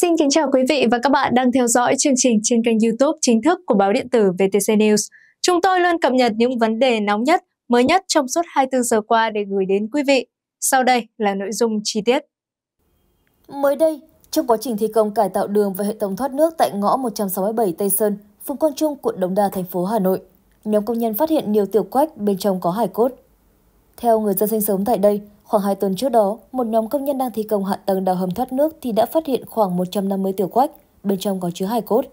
Xin kính chào quý vị và các bạn đang theo dõi chương trình trên kênh YouTube chính thức của báo điện tử VTC News. Chúng tôi luôn cập nhật những vấn đề nóng nhất, mới nhất trong suốt 24 giờ qua để gửi đến quý vị. Sau đây là nội dung chi tiết. Mới đây, trong quá trình thi công cải tạo đường và hệ thống thoát nước tại ngõ 167 Tây Sơn, phường Quang Trung, quận Đống Đa, thành phố Hà Nội, nhóm công nhân phát hiện nhiều tiểu quách bên trong có hải cốt. Theo người dân sinh sống tại đây, Khoảng 2 tuần trước đó, một nhóm công nhân đang thi công hạ tầng đào hầm thoát nước thì đã phát hiện khoảng 150 tiểu quách, bên trong có chứa hài cốt.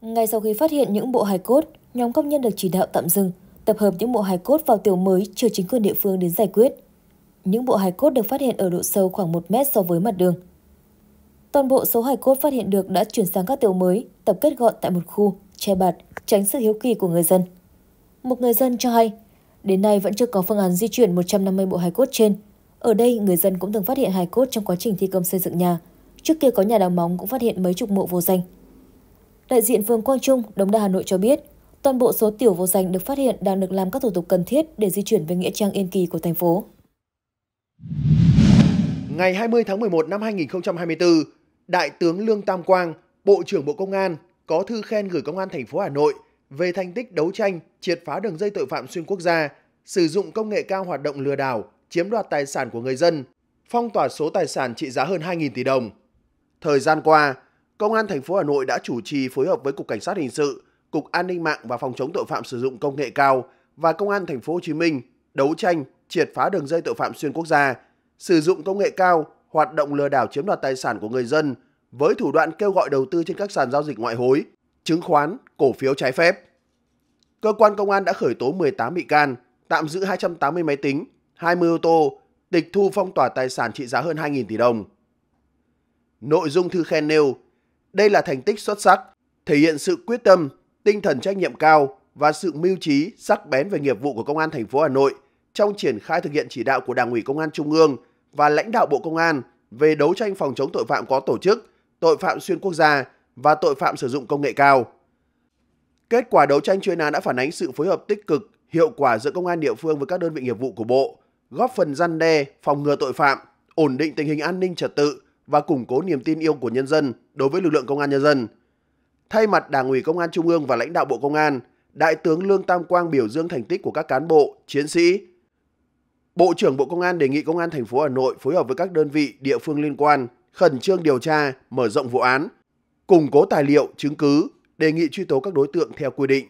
Ngay sau khi phát hiện những bộ hài cốt, nhóm công nhân được chỉ đạo tạm dừng, tập hợp những bộ hài cốt vào tiểu mới chờ chính quyền địa phương đến giải quyết. Những bộ hài cốt được phát hiện ở độ sâu khoảng 1 mét so với mặt đường. Toàn bộ số hài cốt phát hiện được đã chuyển sang các tiểu mới, tập kết gọn tại một khu, che bạt, tránh sự hiếu kỳ của người dân. Một người dân cho hay, Đến nay vẫn chưa có phương án di chuyển 150 bộ hài cốt trên. Ở đây, người dân cũng từng phát hiện hài cốt trong quá trình thi công xây dựng nhà. Trước kia có nhà đào móng cũng phát hiện mấy chục mộ vô danh. Đại diện phường Quang Trung, Đống Đa Hà Nội cho biết, toàn bộ số tiểu vô danh được phát hiện đang được làm các thủ tục cần thiết để di chuyển về nghĩa trang Yên Kỳ của thành phố. Ngày 20 tháng 11 năm 2024, Đại tướng Lương Tam Quang, Bộ trưởng Bộ Công an có thư khen gửi Công an thành phố Hà Nội về thành tích đấu tranh triệt phá đường dây tội phạm xuyên quốc gia, sử dụng công nghệ cao hoạt động lừa đảo, chiếm đoạt tài sản của người dân, phong tỏa số tài sản trị giá hơn 2.000 tỷ đồng. Thời gian qua, Công an thành phố Hà Nội đã chủ trì phối hợp với Cục Cảnh sát hình sự, Cục An ninh mạng và Phòng chống tội phạm sử dụng công nghệ cao và Công an thành phố Hồ Chí Minh đấu tranh triệt phá đường dây tội phạm xuyên quốc gia, sử dụng công nghệ cao, hoạt động lừa đảo chiếm đoạt tài sản của người dân với thủ đoạn kêu gọi đầu tư trên các sàn giao dịch ngoại hối, chứng khoán, cổ phiếu trái phép. Cơ quan công an đã khởi tố 18 bị can, tạm giữ 280 máy tính, 20 ô tô, tịch thu phong tỏa tài sản trị giá hơn 2.000 tỷ đồng. Nội dung thư khen nêu, đây là thành tích xuất sắc, thể hiện sự quyết tâm, tinh thần trách nhiệm cao và sự mưu trí sắc bén về nghiệp vụ của Công an thành phố Hà Nội trong triển khai thực hiện chỉ đạo của Đảng ủy Công an Trung ương và lãnh đạo Bộ Công an về đấu tranh phòng chống tội phạm có tổ chức, tội phạm xuyên quốc gia, và tội phạm sử dụng công nghệ cao. Kết quả đấu tranh chuyên án đã phản ánh sự phối hợp tích cực, hiệu quả giữa công an địa phương với các đơn vị nghiệp vụ của bộ, góp phần răn đe, phòng ngừa tội phạm, ổn định tình hình an ninh trật tự và củng cố niềm tin yêu của nhân dân đối với lực lượng công an nhân dân. Thay mặt Đảng ủy Công an Trung ương và lãnh đạo Bộ Công an, Đại tướng Lương Tam Quang biểu dương thành tích của các cán bộ, chiến sĩ. Bộ trưởng Bộ Công an đề nghị Công an thành phố Hà Nội phối hợp với các đơn vị địa phương liên quan khẩn trương điều tra, mở rộng vụ án, củng cố tài liệu, chứng cứ, đề nghị truy tố các đối tượng theo quy định.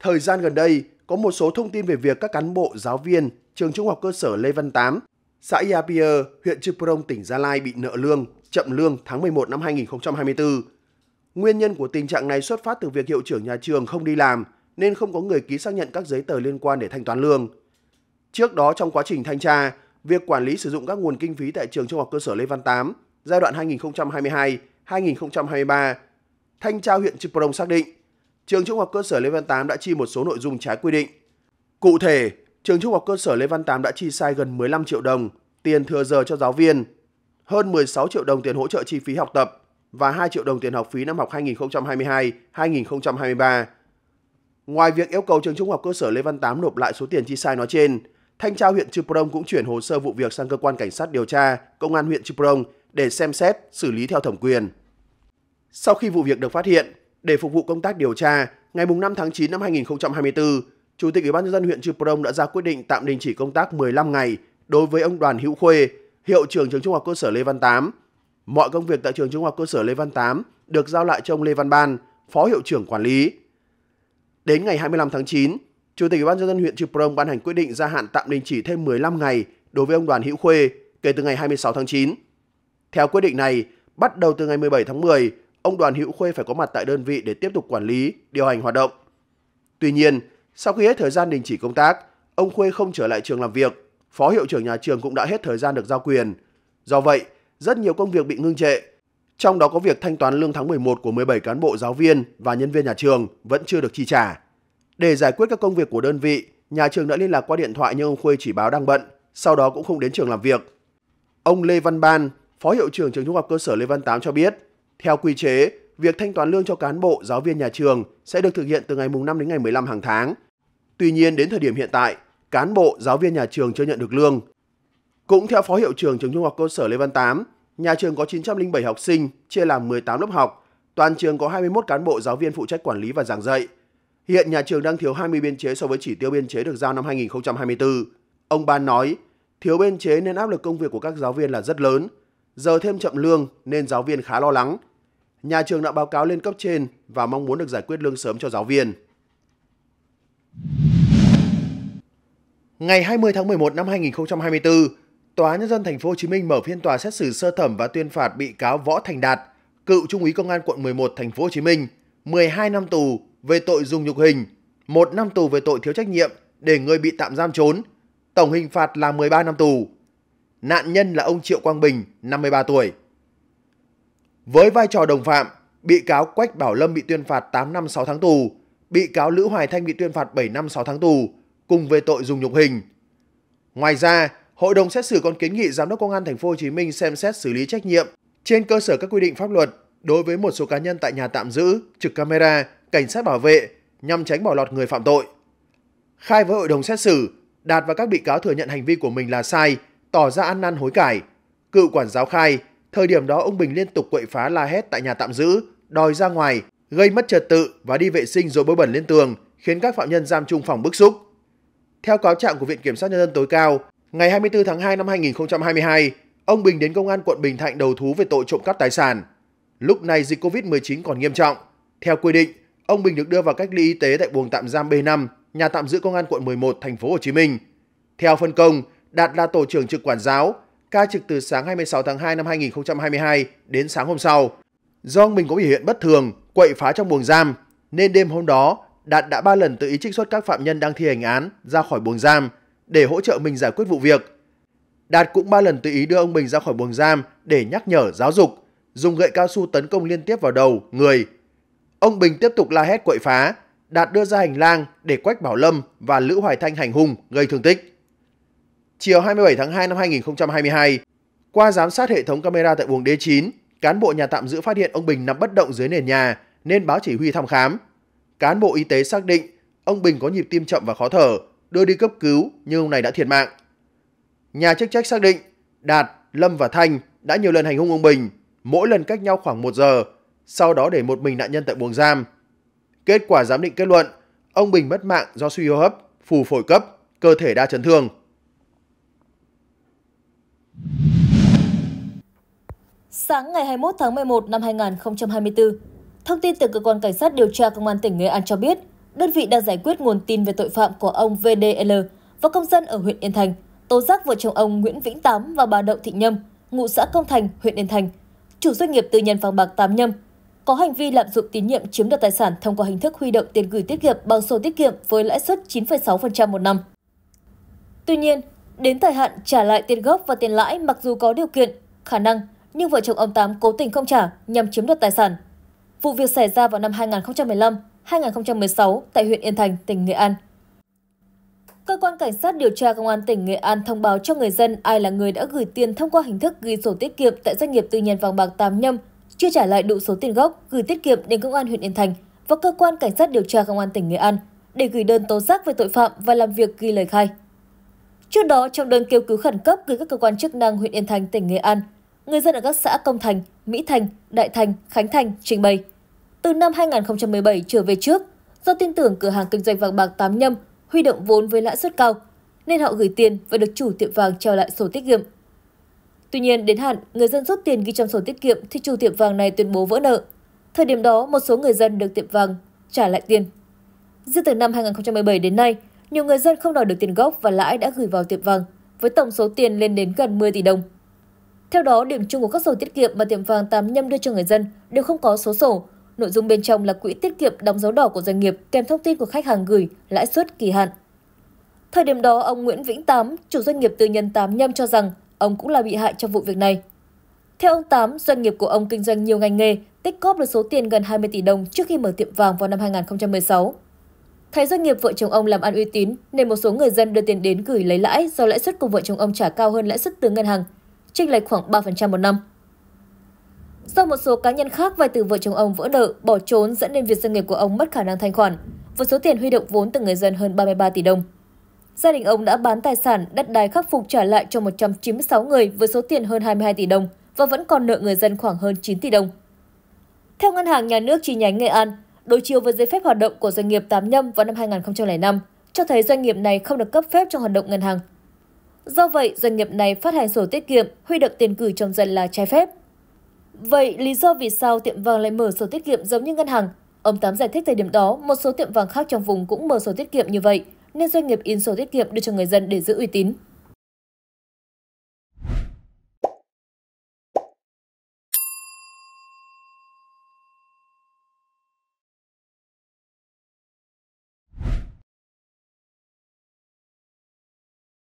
Thời gian gần đây, có một số thông tin về việc các cán bộ, giáo viên trường trung học cơ sở Lê Văn Tám, xã Iapia, huyện Chư Prong, tỉnh Gia Lai bị nợ lương, chậm lương tháng 11 năm 2024. Nguyên nhân của tình trạng này xuất phát từ việc hiệu trưởng nhà trường không đi làm nên không có người ký xác nhận các giấy tờ liên quan để thanh toán lương. Trước đó trong quá trình thanh tra, việc quản lý sử dụng các nguồn kinh phí tại trường trung học cơ sở Lê Văn Tám giai đoạn 2022-2023, Thanh tra huyện Chư Prong xác định trường trung học cơ sở Lê Văn Tám đã chi một số nội dung trái quy định. Cụ thể, trường trung học cơ sở Lê Văn Tám đã chi sai gần 15 triệu đồng tiền thừa giờ cho giáo viên, hơn 16 triệu đồng tiền hỗ trợ chi phí học tập và 2 triệu đồng tiền học phí năm học 2022-2023. Ngoài việc yêu cầu trường trung học cơ sở Lê Văn Tám nộp lại số tiền chi sai nói trên, Thanh tra huyện Chư Prong cũng chuyển hồ sơ vụ việc sang cơ quan cảnh sát điều tra, công an huyện Chư Prong để xem xét, xử lý theo thẩm quyền. Sau khi vụ việc được phát hiện, để phục vụ công tác điều tra, ngày 5 tháng 9 năm 2024, Chủ tịch Ủy ban nhân dân huyện Chư Prong đã ra quyết định tạm đình chỉ công tác 15 ngày đối với ông Đoàn Hữu Khuê, hiệu trưởng trường Trung học cơ sở Lê Văn Tám. Mọi công việc tại trường Trung học cơ sở Lê Văn Tám được giao lại cho ông Lê Văn Ban, phó hiệu trưởng quản lý. Đến ngày 25 tháng 9, Chủ tịch Ủy ban nhân dân huyện Trư Prong ban hành quyết định gia hạn tạm đình chỉ thêm 15 ngày đối với ông Đoàn Hữu Khuê kể từ ngày 26 tháng 9. Theo quyết định này, bắt đầu từ ngày 17 tháng 10, ông Đoàn Hữu Khuê phải có mặt tại đơn vị để tiếp tục quản lý, điều hành hoạt động. Tuy nhiên, sau khi hết thời gian đình chỉ công tác, ông Khuê không trở lại trường làm việc, phó hiệu trưởng nhà trường cũng đã hết thời gian được giao quyền. Do vậy, rất nhiều công việc bị ngưng trệ, trong đó có việc thanh toán lương tháng 11 của 17 cán bộ giáo viên và nhân viên nhà trường vẫn chưa được chi trả. Để giải quyết các công việc của đơn vị, nhà trường đã liên lạc qua điện thoại nhưng ông Khuê chỉ báo đang bận, sau đó cũng không đến trường làm việc. Ông Lê Văn Ban, Phó Hiệu trưởng Trường Trung học cơ sở Lê Văn Tám cho biết, theo quy chế, việc thanh toán lương cho cán bộ, giáo viên nhà trường sẽ được thực hiện từ ngày mùng 5 đến ngày 15 hàng tháng. Tuy nhiên đến thời điểm hiện tại, cán bộ, giáo viên nhà trường chưa nhận được lương. Cũng theo Phó Hiệu trưởng Trường Trung học cơ sở Lê Văn Tám, nhà trường có 907 học sinh, chia làm 18 lớp học, toàn trường có 21 cán bộ giáo viên phụ trách quản lý và giảng dạy, Hiện nhà trường đang thiếu 20 biên chế so với chỉ tiêu biên chế được giao năm 2024. Ông Ban nói, thiếu biên chế nên áp lực công việc của các giáo viên là rất lớn. Giờ thêm chậm lương nên giáo viên khá lo lắng. Nhà trường đã báo cáo lên cấp trên và mong muốn được giải quyết lương sớm cho giáo viên. Ngày 20 tháng 11 năm 2024, Tòa nhân dân thành phố Hồ Chí Minh mở phiên tòa xét xử sơ thẩm và tuyên phạt bị cáo Võ Thành Đạt, cựu trung úy công an quận 11 thành phố Hồ Chí Minh 12 năm tù về tội dùng nhục hình, 1 năm tù về tội thiếu trách nhiệm để người bị tạm giam trốn, tổng hình phạt là 13 năm tù. Nạn nhân là ông Triệu Quang Bình, 53 tuổi. Với vai trò đồng phạm, bị cáo Quách Bảo Lâm bị tuyên phạt 8 năm 6 tháng tù, bị cáo Lữ Hoài Thanh bị tuyên phạt 7 năm 6 tháng tù, cùng về tội dùng nhục hình. Ngoài ra, hội đồng xét xử còn kiến nghị giám đốc công an thành phố Hồ Chí Minh xem xét xử lý trách nhiệm trên cơ sở các quy định pháp luật đối với một số cá nhân tại nhà tạm giữ, trực camera cảnh sát bảo vệ nhằm tránh bỏ lọt người phạm tội. Khai với hội đồng xét xử, Đạt và các bị cáo thừa nhận hành vi của mình là sai, tỏ ra ăn năn hối cải. Cựu quản giáo khai, thời điểm đó ông Bình liên tục quậy phá la hét tại nhà tạm giữ, đòi ra ngoài, gây mất trật tự và đi vệ sinh rồi bôi bẩn lên tường, khiến các phạm nhân giam chung phòng bức xúc. Theo cáo trạng của Viện Kiểm sát Nhân dân tối cao, ngày 24 tháng 2 năm 2022, ông Bình đến Công an quận Bình Thạnh đầu thú về tội trộm cắp tài sản. Lúc này dịch COVID-19 còn nghiêm trọng. Theo quy định, Ông Bình được đưa vào cách ly y tế tại buồng tạm giam B5, nhà tạm giữ công an quận 11, thành phố Hồ Chí Minh. Theo phân công, Đạt là tổ trưởng trực quản giáo, ca trực từ sáng 26 tháng 2 năm 2022 đến sáng hôm sau. Do ông Bình có biểu hiện bất thường, quậy phá trong buồng giam, nên đêm hôm đó, Đạt đã ba lần tự ý trích xuất các phạm nhân đang thi hành án ra khỏi buồng giam để hỗ trợ mình giải quyết vụ việc. Đạt cũng ba lần tự ý đưa ông Bình ra khỏi buồng giam để nhắc nhở giáo dục, dùng gậy cao su tấn công liên tiếp vào đầu, người Ông Bình tiếp tục la hét quậy phá, Đạt đưa ra hành lang để Quách Bảo Lâm và Lữ Hoài Thanh hành hung gây thương tích. Chiều 27 tháng 2 năm 2022, qua giám sát hệ thống camera tại buồng D9, cán bộ nhà tạm giữ phát hiện ông Bình nằm bất động dưới nền nhà nên báo chỉ huy thăm khám. Cán bộ y tế xác định ông Bình có nhịp tim chậm và khó thở, đưa đi cấp cứu nhưng ông này đã thiệt mạng. Nhà chức trách xác định Đạt, Lâm và Thanh đã nhiều lần hành hung ông Bình, mỗi lần cách nhau khoảng 1 giờ sau đó để một mình nạn nhân tại buồng giam. Kết quả giám định kết luận, ông Bình mất mạng do suy hô hấp, phù phổi cấp, cơ thể đa chấn thương. Sáng ngày 21 tháng 11 năm 2024, thông tin từ cơ quan cảnh sát điều tra công an tỉnh Nghệ An cho biết, đơn vị đang giải quyết nguồn tin về tội phạm của ông VDL và công dân ở huyện Yên Thành, tố giác vợ chồng ông Nguyễn Vĩnh Tám và bà Đậu Thị Nhâm, ngụ xã Công Thành, huyện Yên Thành, chủ doanh nghiệp tư nhân vàng bạc Tám Nhâm có hành vi lạm dụng tín nhiệm chiếm đoạt tài sản thông qua hình thức huy động tiền gửi tiết kiệm bằng sổ tiết kiệm với lãi suất 9,6% một năm. Tuy nhiên, đến thời hạn trả lại tiền gốc và tiền lãi mặc dù có điều kiện, khả năng, nhưng vợ chồng ông Tám cố tình không trả nhằm chiếm đoạt tài sản. Vụ việc xảy ra vào năm 2015, 2016 tại huyện Yên Thành, tỉnh Nghệ An. Cơ quan Cảnh sát điều tra Công an tỉnh Nghệ An thông báo cho người dân ai là người đã gửi tiền thông qua hình thức ghi sổ tiết kiệm tại doanh nghiệp tư nhân vàng bạc Tám Nhâm chưa trả lại đủ số tiền gốc gửi tiết kiệm đến công an huyện Yên Thành và cơ quan cảnh sát điều tra công an tỉnh Nghệ An để gửi đơn tố giác về tội phạm và làm việc ghi lời khai. Trước đó, trong đơn kêu cứu khẩn cấp gửi các cơ quan chức năng huyện Yên Thành, tỉnh Nghệ An, người dân ở các xã Công Thành, Mỹ Thành, Đại Thành, Khánh Thành trình bày. Từ năm 2017 trở về trước, do tin tưởng cửa hàng kinh doanh vàng bạc Tám Nhâm huy động vốn với lãi suất cao, nên họ gửi tiền và được chủ tiệm vàng trao lại sổ tiết kiệm Tuy nhiên, đến hạn, người dân rút tiền ghi trong sổ tiết kiệm thì chủ tiệm vàng này tuyên bố vỡ nợ. Thời điểm đó, một số người dân được tiệm vàng trả lại tiền. Riêng từ năm 2017 đến nay, nhiều người dân không đòi được tiền gốc và lãi đã gửi vào tiệm vàng, với tổng số tiền lên đến gần 10 tỷ đồng. Theo đó, điểm chung của các sổ tiết kiệm mà tiệm vàng tám nhâm đưa cho người dân đều không có số sổ. Nội dung bên trong là quỹ tiết kiệm đóng dấu đỏ của doanh nghiệp kèm thông tin của khách hàng gửi, lãi suất, kỳ hạn. Thời điểm đó, ông Nguyễn Vĩnh Tám, chủ doanh nghiệp tư nhân Tám Nhâm cho rằng Ông cũng là bị hại trong vụ việc này. Theo ông Tám, doanh nghiệp của ông kinh doanh nhiều ngành nghề, tích góp được số tiền gần 20 tỷ đồng trước khi mở tiệm vàng vào năm 2016. Thấy doanh nghiệp vợ chồng ông làm ăn uy tín, nên một số người dân đưa tiền đến gửi lấy lãi do lãi suất của vợ chồng ông trả cao hơn lãi suất từ ngân hàng, chênh lệch khoảng 3% một năm. Do một số cá nhân khác vay từ vợ chồng ông vỡ nợ, bỏ trốn dẫn đến việc doanh nghiệp của ông mất khả năng thanh khoản, với số tiền huy động vốn từ người dân hơn 33 tỷ đồng. Gia đình ông đã bán tài sản, đất đai khắc phục trả lại cho 196 người với số tiền hơn 22 tỷ đồng và vẫn còn nợ người dân khoảng hơn 9 tỷ đồng. Theo Ngân hàng Nhà nước chi nhánh Nghệ An, đối chiếu với giấy phép hoạt động của doanh nghiệp Tám Nhâm vào năm 2005 cho thấy doanh nghiệp này không được cấp phép trong hoạt động ngân hàng. Do vậy, doanh nghiệp này phát hành sổ tiết kiệm, huy động tiền gửi trong dân là trái phép. Vậy lý do vì sao tiệm vàng lại mở sổ tiết kiệm giống như ngân hàng? Ông Tám giải thích thời điểm đó, một số tiệm vàng khác trong vùng cũng mở sổ tiết kiệm như vậy – nên doanh nghiệp in sổ tiết kiệm đưa cho người dân để giữ uy tín